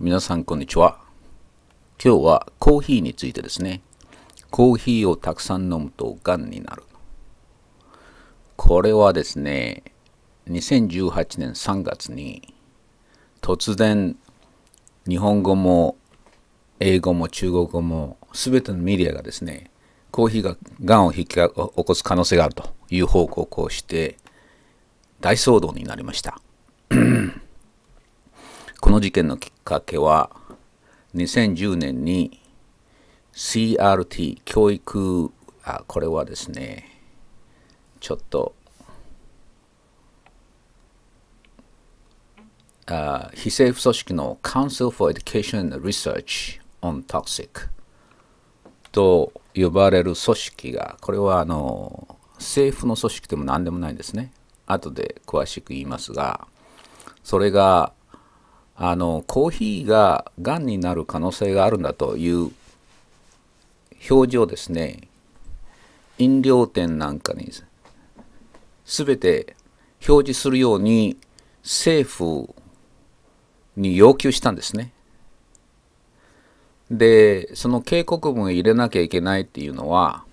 皆さんこんにちは。今日はコーヒーについてですね。コーヒーをたくさん飲むと癌になる。これはですね、2018年3月に突然日本語も英語も中国語も全てのメディアがですね、コーヒーが癌を引き起こす可能性があるという報告をして大騒動になりました。この事件のきっかけは2010年に CRT 教育あこれはですねちょっとあ非政府組織の Council for Education and Research on Toxic と呼ばれる組織がこれはあの政府の組織でも何でもないんですね後で詳しく言いますがそれがあのコーヒーががんになる可能性があるんだという表示をですね飲料店なんかに全て表示するように政府に要求したんですね。でその警告文を入れなきゃいけないっていうのは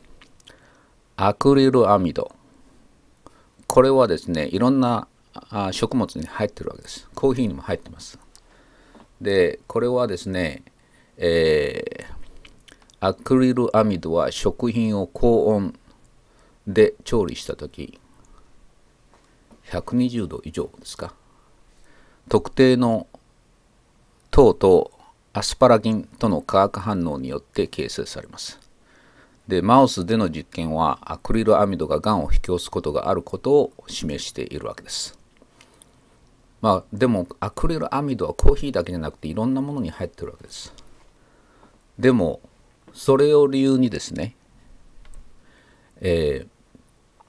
アクリルアミドこれはですねいろんな食物に入ってるわけですコーヒーにも入ってますで、これはですね、えー、アクリルアミドは食品を高温で調理したとき、120度以上ですか。特定の糖とアスパラギンとの化学反応によって形成されます。で、マウスでの実験はアクリルアミドががんを引き起こすことがあることを示しているわけです。まあでもアクリルアミドはコーヒーだけじゃなくていろんなものに入ってるわけです。でもそれを理由にですね、えー、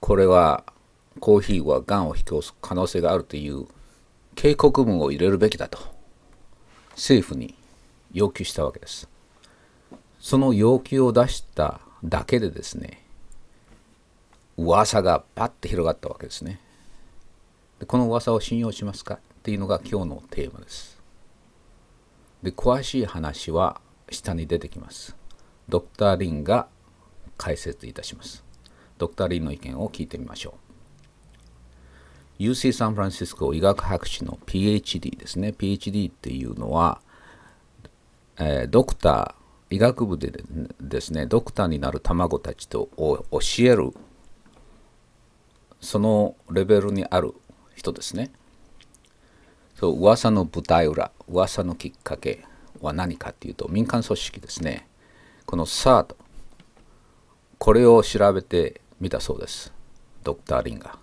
これはコーヒーはがんを引き起こす可能性があるという警告文を入れるべきだと政府に要求したわけです。その要求を出しただけでですね噂がパッと広がったわけですね。でこの噂を信用しますかっていうのが今日のテーマです。で詳しい話は下に出てきます。ドクター・リンが解説いたします。ドクター・リンの意見を聞いてみましょう。UC サンフランシスコ医学博士の PhD ですね。PhD っていうのは、えー、ドクター、医学部でですね、ドクターになる卵たちとを教える、そのレベルにある人ですね。そう噂の舞台裏、噂のきっかけは何かっていうと、民間組織ですね。この s a r t これを調べてみたそうです。ドクター・リンが。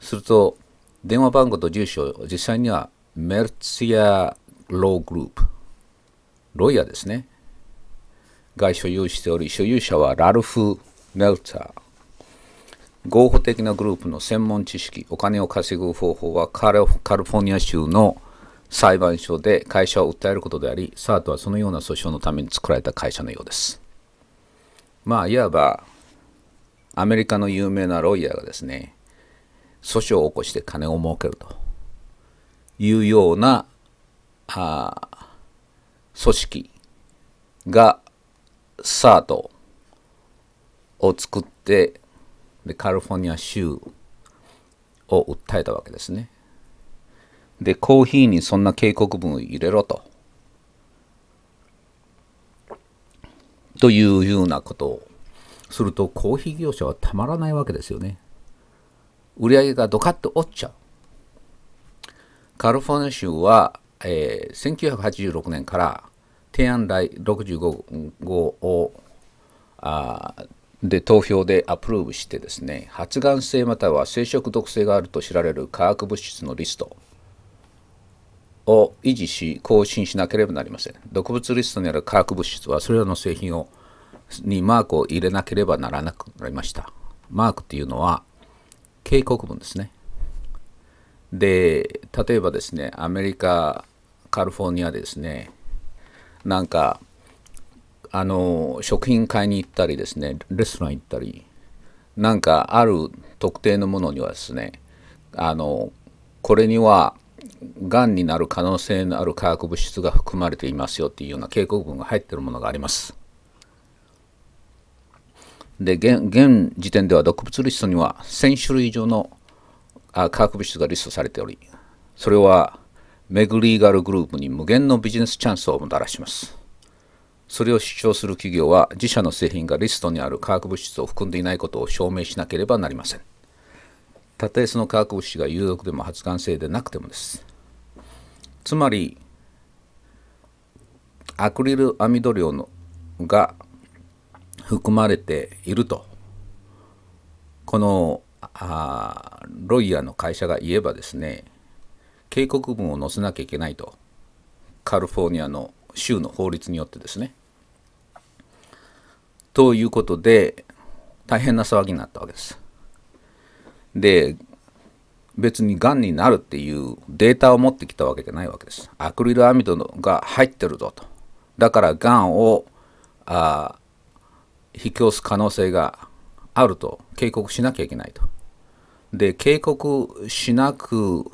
すると、電話番号と住所、実際にはメルツィア・ローグループ、ロイヤーですね。が所有しており、所有者はラルフ・メルツァー。合法的なグループの専門知識、お金を稼ぐ方法はカリフォルニア州の裁判所で会社を訴えることであり、サートはそのような訴訟のために作られた会社のようです。まあ、いわば、アメリカの有名なロイヤーがですね、訴訟を起こして金を儲けるというようなあ組織がサートを作ってでカリフォルニア州を訴えたわけですね。で、コーヒーにそんな警告文を入れろと。というようなことをすると、コーヒー業者はたまらないわけですよね。売り上げがドカッと落ちちゃう。カリフォルニア州は、えー、1986年から提案第65号をあで投票でアプローブしてですね発がん性または生殖毒性があると知られる化学物質のリストを維持し更新しなければなりません毒物リストにある化学物質はそれらの製品をにマークを入れなければならなくなりましたマークっていうのは警告文ですねで例えばですねアメリカカリフォルニアでですねなんかあの食品買いに行ったりですねレストラン行ったりなんかある特定のものにはですねあのこれにはがんになる可能性のある化学物質が含まれていますよっていうような警告文が入ってるものがあります。で現現時点では毒物リストには1000種類以上のあ化学物質がリストされておりそれはメグリーガルグループに無限のビジネスチャンスをもたらします。それを主張する企業は自社の製品がリストにある化学物質を含んでいないことを証明しなければなりませんたとえその化学物質が有毒でも発がん性でなくてもですつまりアクリルアミド量のが含まれているとこのあロイヤーの会社が言えばですね警告文を載せなきゃいけないとカルフォルニアの州の法律によってですね。ということで大変な騒ぎになったわけです。で別にがんになるっていうデータを持ってきたわけじゃないわけです。アクリルアミドが入ってるぞと。だからがんをあ引き寄す可能性があると警告しなきゃいけないと。で警告しなく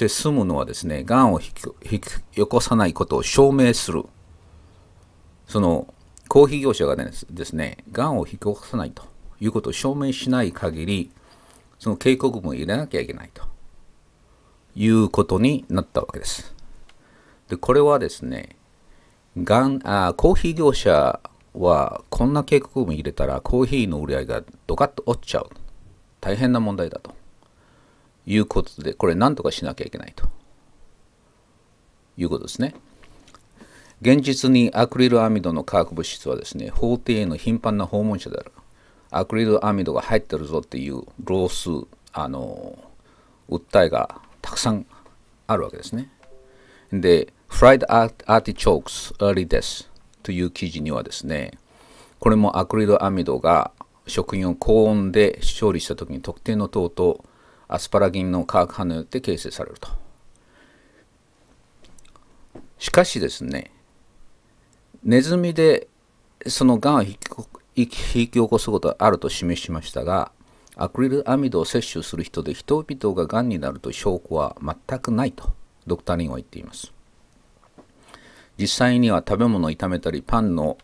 って済むのはですね、癌を引き起こさないことを証明する。その、公費業者がですね、癌を引き起こさないということを証明しない限り、その警告文を入れなきゃいけないということになったわけです。で、これはですね、がんあコーヒー業者はこんな警告文入れたらコーヒーの売り上げがドカッと落ちちゃう。大変な問題だと。いうことで、これ何とかしなきゃいけないということですね。現実にアクリルアミドの化学物質はですね、法廷への頻繁な訪問者である。アクリルアミドが入ってるぞっていうロース、あの、訴えがたくさんあるわけですね。で、Fried Artichokes Early Death という記事にはですね、これもアクリルアミドが食品を高温で調理した時に特定の糖とアスパラギンの化学反応によって形成されると。しかしですね、ネズミでそのがんを引き起こすことがあると示しましたが、アクリルアミドを摂取する人で人々ががんになるという証拠は全くないとドクター・リンは言っています。実際には食べ物を炒めたりパンの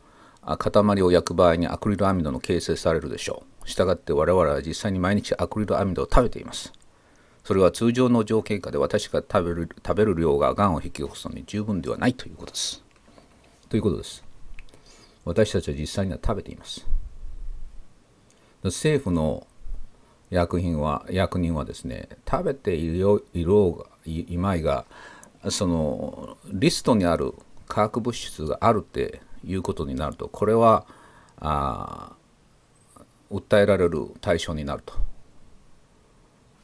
塊を焼く場合にアクリルアミドの形成されるでしょう。したがって我々は実際に毎日アクリルアミドを食べています。それは通常の条件下で私が食べる食べる量ががんを引き起こすのに十分ではないということです。ということです。私たちは実際には食べています。政府の薬品は役人はですね食べているよいろいいまいがそのリストにある化学物質があるっていうことになるとこれはあ訴えられる対象になると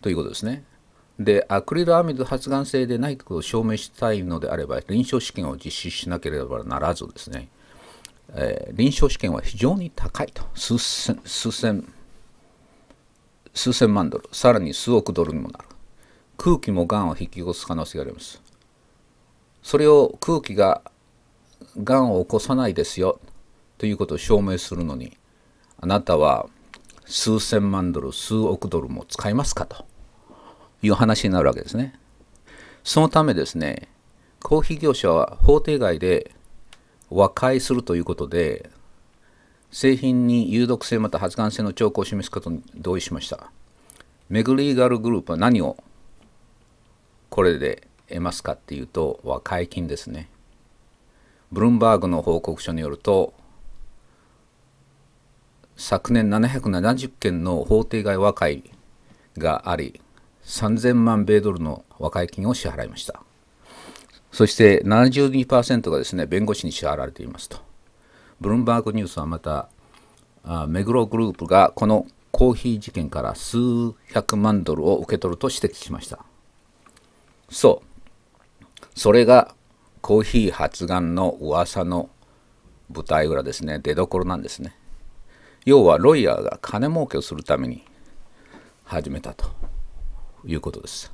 ということですね。でアクリルアミド発がん性でないことを証明したいのであれば臨床試験を実施しなければならずですね、えー、臨床試験は非常に高いと数千数千数千万ドルさらに数億ドルにもなる空気もがんを引き起こす可能性がありますそれを空気ががんを起こさないですよということを証明するのにあなたは数千万ドル、数億ドルも使いますかという話になるわけですね。そのためですね、コーヒー業者は法廷外で和解するということで、製品に有毒性また発がん性の兆候を示すことに同意しました。メグリーガルグループは何をこれで得ますかっていうと和解金ですね。ブルームバーグの報告書によると昨年770件の法廷外和解があり3000万米ドルの和解金を支払いましたそして72%がですね弁護士に支払われていますとブルームバーグニュースはまた目黒グループがこのコーヒー事件から数百万ドルを受け取ると指摘しましたそうそれがコーヒー発がんの噂の舞台裏ですね出どころなんですね要はロイヤーが金儲けをするために始めたということです。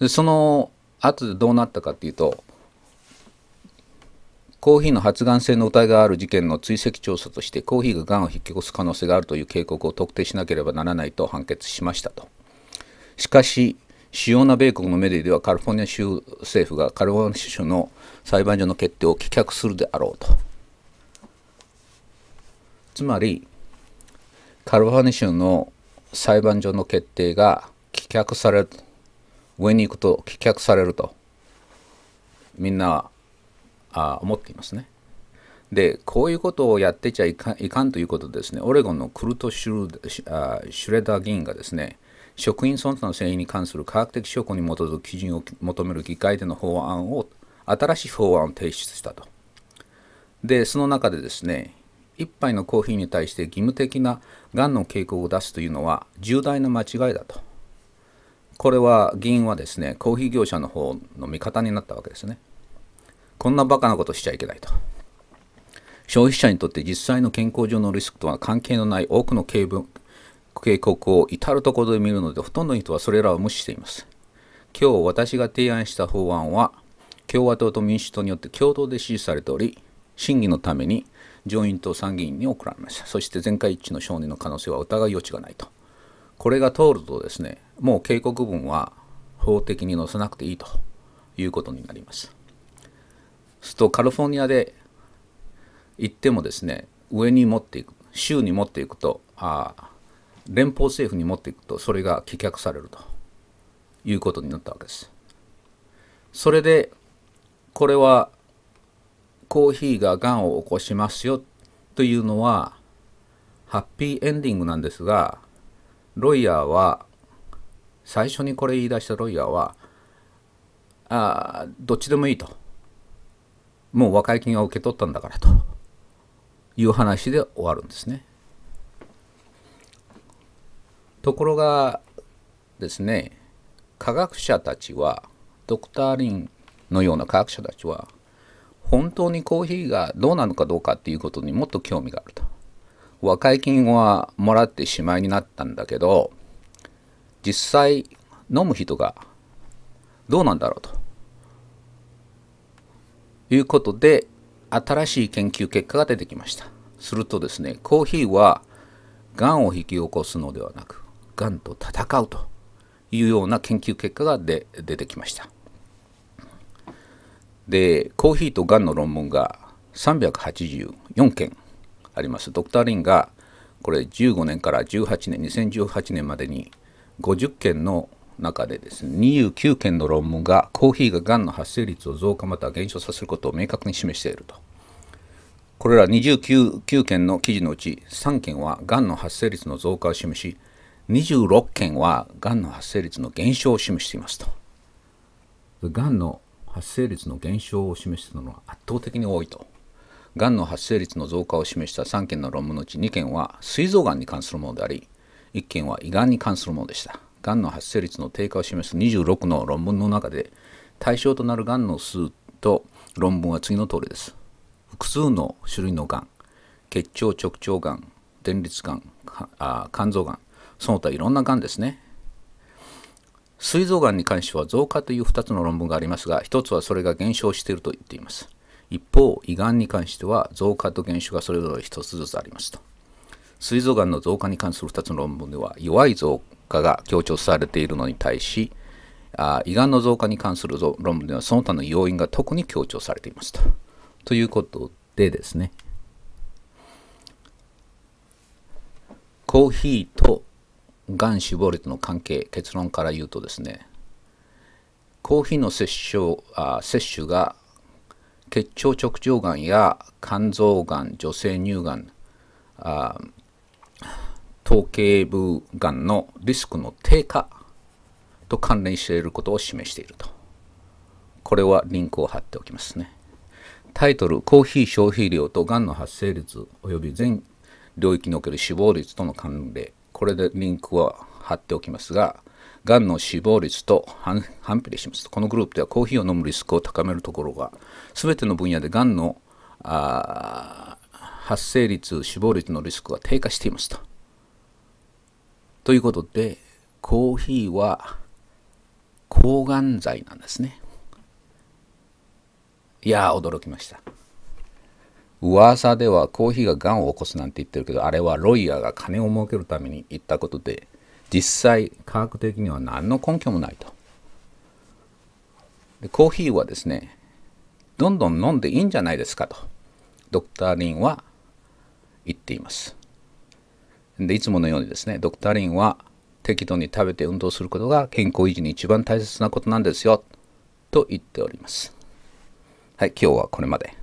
でその後でどうなったかっていうとコーヒーの発がん性の疑いがある事件の追跡調査としてコーヒーががんを引き起こす可能性があるという警告を特定しなければならないと判決しましたと。しかし主要な米国のメディアではカリフォルニア州政府がカリフォルニア州の裁判所の決定を棄却するであろうと。つまりカルファニ州の裁判所の決定が棄却される上に行くと棄却されるとみんなあ思っていますね。でこういうことをやってちゃいかんということでですねオレゴンのクルトシュ・シュレダー議員がですね職員損保の繊維に関する科学的証拠に基づく基準を求める議会での法案を新しい法案を提出したと。でその中でですね1杯のコーヒーに対して義務的ながんの警告を出すというのは重大な間違いだと。これは議員はですね、コーヒー業者の方の味方になったわけですね。こんなバカなことしちゃいけないと。消費者にとって実際の健康上のリスクとは関係のない多くの警告を至る所で見るので、ほとんどの人はそれらを無視しています。今日私が提案した法案は、共和党と民主党によって共同で支持されており、審議のために上院と参議院に送られました。そして全会一致の承認の可能性は疑い余地がないと。これが通るとですね、もう警告文は法的に載せなくていいということになります。するとカリフォルニアで行ってもですね、上に持っていく、州に持っていくと、あ連邦政府に持っていくと、それが棄却されるということになったわけです。それで、これはコーヒーが癌を起こしますよというのはハッピーエンディングなんですがロイヤーは最初にこれ言い出したロイヤーはあどっちでもいいともう和解金を受け取ったんだからという話で終わるんですねところがですね科学者たちはドクター・リンのような科学者たちは本当にコーヒーがどうなのかどうかっていうことにもっと興味があると。和解金はもらってしまいになったんだけど、実際飲む人がどうなんだろうと。いうことで、新しい研究結果が出てきました。するとですね、コーヒーは、がんを引き起こすのではなく、がんと戦うというような研究結果がで出てきました。でコーヒーとがんの論文が384件ありますドクター・リンがこれ15年から18年2018年までに50件の中でですね29件の論文がコーヒーががんの発生率を増加または減少させることを明確に示しているとこれら29件の記事のうち3件はがんの発生率の増加を示し26件はがんの発生率の減少を示していますとがんの発生率の減少を示したのは圧倒的に多いと。がんの発生率の増加を示した3件の論文のうち2件は膵臓がんに関するものであり、1件は胃がんに関するものでした。がんの発生率の低下を示す26の論文の中で、対象となるがんの数と論文は次の通りです。複数の種類のがん、結腸直腸がん、前立がん、肝臓がん、その他いろんながんですね。膵臓がんに関しては増加という2つの論文がありますが、1つはそれが減少していると言っています。一方、胃がんに関しては増加と減少がそれぞれ1つずつありますと。膵臓がんの増加に関する2つの論文では、弱い増加が強調されているのに対し、あ胃がんの増加に関する論文では、その他の要因が特に強調されていますと。ということでですね、コーヒーがん死亡率の関係結論から言うとですねコーヒーの摂取あ摂取が血腸直腸がんや肝臓がん女性乳がんあ頭頸部がんのリスクの低下と関連していることを示しているとこれはリンクを貼っておきますねタイトル「コーヒー消費量とがんの発生率及び全領域における死亡率との関連これでリンクを貼っておきますが、がんの死亡率と反比例します。このグループではコーヒーを飲むリスクを高めるところが、全ての分野でがんの発生率、死亡率のリスクが低下していますと。ということで、コーヒーは抗がん剤なんですね。いや驚きました。噂ではコーヒーががんを起こすなんて言ってるけど、あれはロイヤーが金を儲けるために言ったことで、実際科学的には何の根拠もないと。でコーヒーはですね、どんどん飲んでいいんじゃないですかと、ドクター・リンは言っています。でいつものようにですね、ドクター・リンは適度に食べて運動することが健康維持に一番大切なことなんですよ、と言っております。はい、今日はこれまで。